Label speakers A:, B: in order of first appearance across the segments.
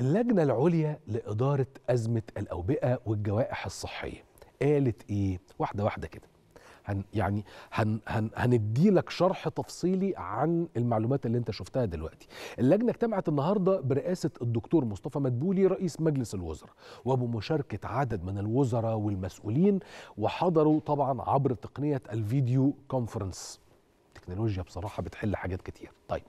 A: اللجنة العليا لإدارة أزمة الأوبئة والجوائح الصحية قالت إيه؟ واحدة واحدة كده هن يعني هن هن هندي لك شرح تفصيلي عن المعلومات اللي انت شفتها دلوقتي اللجنه اجتمعت النهارده برئاسه الدكتور مصطفى مدبولي رئيس مجلس الوزراء وبمشاركه عدد من الوزراء والمسؤولين وحضروا طبعا عبر تقنيه الفيديو كونفرنس التكنولوجيا بصراحه بتحل حاجات كتير. طيب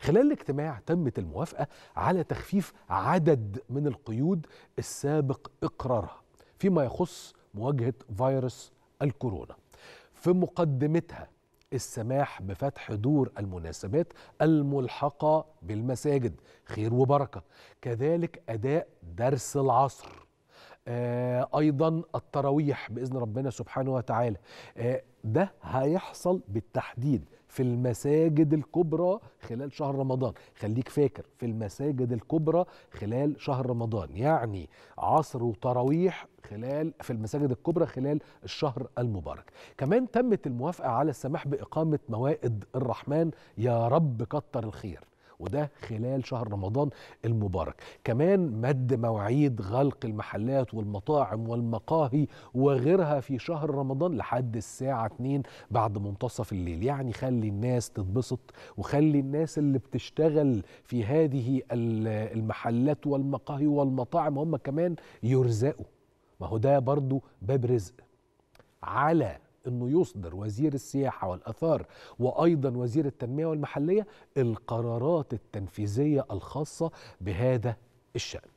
A: خلال الاجتماع تمت الموافقه على تخفيف عدد من القيود السابق اقرارها فيما يخص مواجهه فيروس الكورونا. في مقدمتها السماح بفتح دور المناسبات الملحقه بالمساجد خير وبركه كذلك اداء درس العصر آه، ايضا التراويح باذن ربنا سبحانه وتعالى آه، ده هيحصل بالتحديد في المساجد الكبرى خلال شهر رمضان خليك فاكر في المساجد الكبرى خلال شهر رمضان يعني عصر وتراويح خلال في المساجد الكبرى خلال الشهر المبارك كمان تمت الموافقة على السماح بإقامة موائد الرحمن يا رب كتر الخير وده خلال شهر رمضان المبارك كمان مد مواعيد غلق المحلات والمطاعم والمقاهي وغيرها في شهر رمضان لحد الساعة 2 بعد منتصف الليل يعني خلي الناس تتبسط وخلي الناس اللي بتشتغل في هذه المحلات والمقاهي والمطاعم هم كمان يرزقوا ما هو ده برضو باب رزق على انه يصدر وزير السياحه والاثار وايضا وزير التنميه والمحليه القرارات التنفيذيه الخاصه بهذا الشان